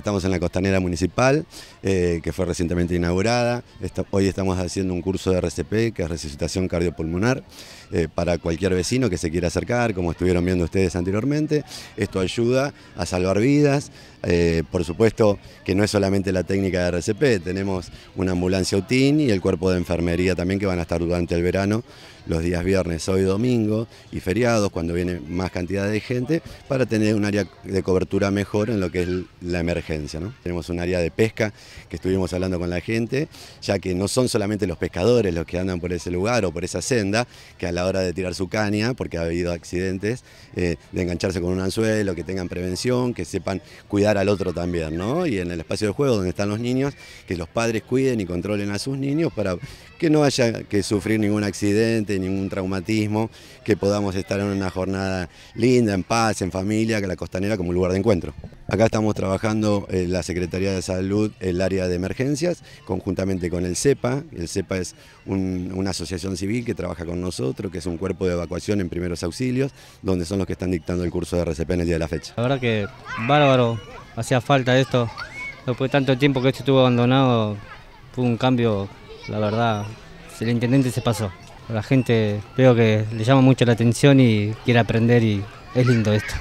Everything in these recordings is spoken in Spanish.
Estamos en la costanera municipal, eh, que fue recientemente inaugurada. hoy estamos haciendo un curso de RCP, que es resucitación cardiopulmonar, eh, para cualquier vecino que se quiera acercar, como estuvieron viendo ustedes anteriormente. Esto ayuda a salvar vidas. Eh, por supuesto que no es solamente la técnica de RCP, tenemos una ambulancia UTIN y el cuerpo de enfermería también que van a estar durante el verano, los días viernes, hoy domingo y feriados, cuando viene más cantidad de gente, para tener un área de cobertura mejor en lo que es la emergencia ¿no? Tenemos un área de pesca que estuvimos hablando con la gente, ya que no son solamente los pescadores los que andan por ese lugar o por esa senda, que a la hora de tirar su caña, porque ha habido accidentes, eh, de engancharse con un anzuelo, que tengan prevención, que sepan cuidar al otro también, Y en el espacio de juego donde están los niños, que los padres cuiden y controlen a sus niños para que no haya que sufrir ningún accidente, ningún traumatismo, que podamos estar en una jornada linda, en paz, en familia, que la costanera como un lugar de encuentro. Acá estamos trabajando en eh, la Secretaría de Salud, el área de emergencias, conjuntamente con el CEPA. El CEPA es una asociación civil que trabaja con nosotros, que es un cuerpo de evacuación en primeros auxilios, donde son los que están dictando el curso de RCP en el día de la fecha. La verdad que bárbaro, hacía falta esto. Después de tanto tiempo que esto estuvo abandonado, fue un cambio, la verdad, el intendente se pasó. La gente veo que le llama mucho la atención y quiere aprender y es lindo esto.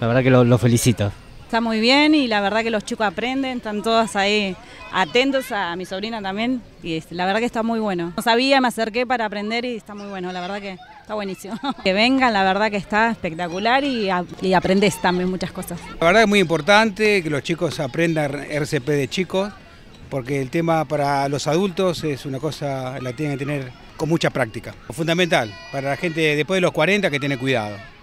La verdad que lo felicito. Está muy bien y la verdad que los chicos aprenden, están todos ahí atentos a mi sobrina también y la verdad que está muy bueno. No sabía, me acerqué para aprender y está muy bueno, la verdad que está buenísimo. Que vengan, la verdad que está espectacular y, aprendes también muchas cosas. La verdad es muy importante que los chicos aprendan RCP de chicos porque el tema para los adultos es una cosa la tienen que tener con mucha práctica. Fundamental, para la gente después de los 40 que tiene cuidado.